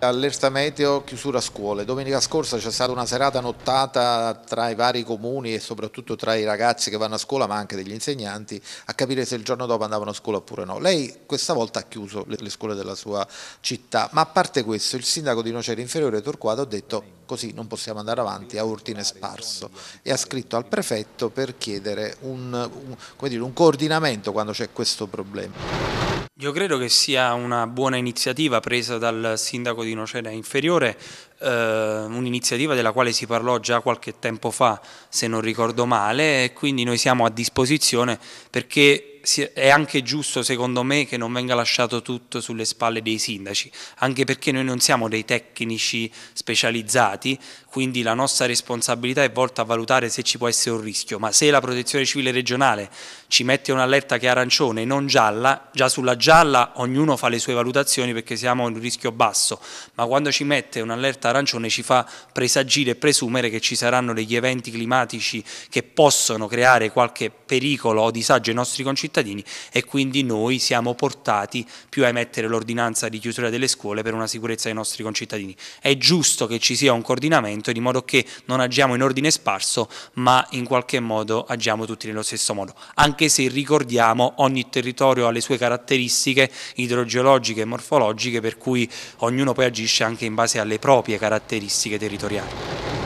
Allerta meteo, chiusura scuole. Domenica scorsa c'è stata una serata nottata tra i vari comuni e soprattutto tra i ragazzi che vanno a scuola ma anche degli insegnanti a capire se il giorno dopo andavano a scuola oppure no. Lei questa volta ha chiuso le scuole della sua città, ma a parte questo il sindaco di Nocera Inferiore Torquato ha detto così non possiamo andare avanti a ordine sparso e ha scritto al prefetto per chiedere un, un, dire, un coordinamento quando c'è questo problema. Io credo che sia una buona iniziativa presa dal sindaco di Nocera Inferiore, eh, un'iniziativa della quale si parlò già qualche tempo fa, se non ricordo male, e quindi noi siamo a disposizione perché è anche giusto secondo me che non venga lasciato tutto sulle spalle dei sindaci, anche perché noi non siamo dei tecnici specializzati, quindi la nostra responsabilità è volta a valutare se ci può essere un rischio, ma se la protezione civile regionale ci mette un'allerta che è arancione e non gialla, già sulla gialla ognuno fa le sue valutazioni perché siamo in un rischio basso, ma quando ci mette un'allerta arancione ci fa presagire e presumere che ci saranno degli eventi climatici che possono creare qualche pericolo o disagio ai nostri concittadini, cittadini e quindi noi siamo portati più a emettere l'ordinanza di chiusura delle scuole per una sicurezza dei nostri concittadini. È giusto che ci sia un coordinamento di modo che non agiamo in ordine sparso ma in qualche modo agiamo tutti nello stesso modo, anche se ricordiamo ogni territorio ha le sue caratteristiche idrogeologiche e morfologiche per cui ognuno poi agisce anche in base alle proprie caratteristiche territoriali.